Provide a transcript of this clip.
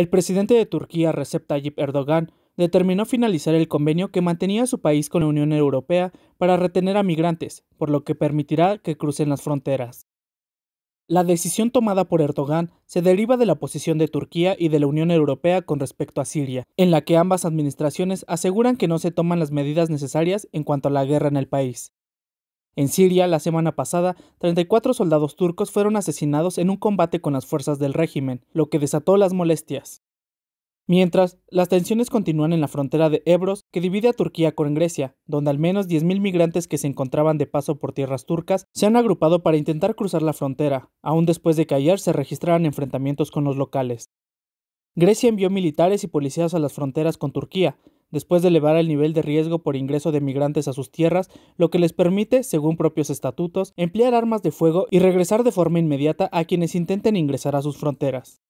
El presidente de Turquía, Recep Tayyip Erdogan, determinó finalizar el convenio que mantenía su país con la Unión Europea para retener a migrantes, por lo que permitirá que crucen las fronteras. La decisión tomada por Erdogan se deriva de la posición de Turquía y de la Unión Europea con respecto a Siria, en la que ambas administraciones aseguran que no se toman las medidas necesarias en cuanto a la guerra en el país. En Siria, la semana pasada, 34 soldados turcos fueron asesinados en un combate con las fuerzas del régimen, lo que desató las molestias. Mientras, las tensiones continúan en la frontera de Ebros, que divide a Turquía con Grecia, donde al menos 10.000 migrantes que se encontraban de paso por tierras turcas se han agrupado para intentar cruzar la frontera, aún después de que ayer se registraran enfrentamientos con los locales. Grecia envió militares y policías a las fronteras con Turquía, después de elevar el nivel de riesgo por ingreso de migrantes a sus tierras, lo que les permite, según propios estatutos, emplear armas de fuego y regresar de forma inmediata a quienes intenten ingresar a sus fronteras.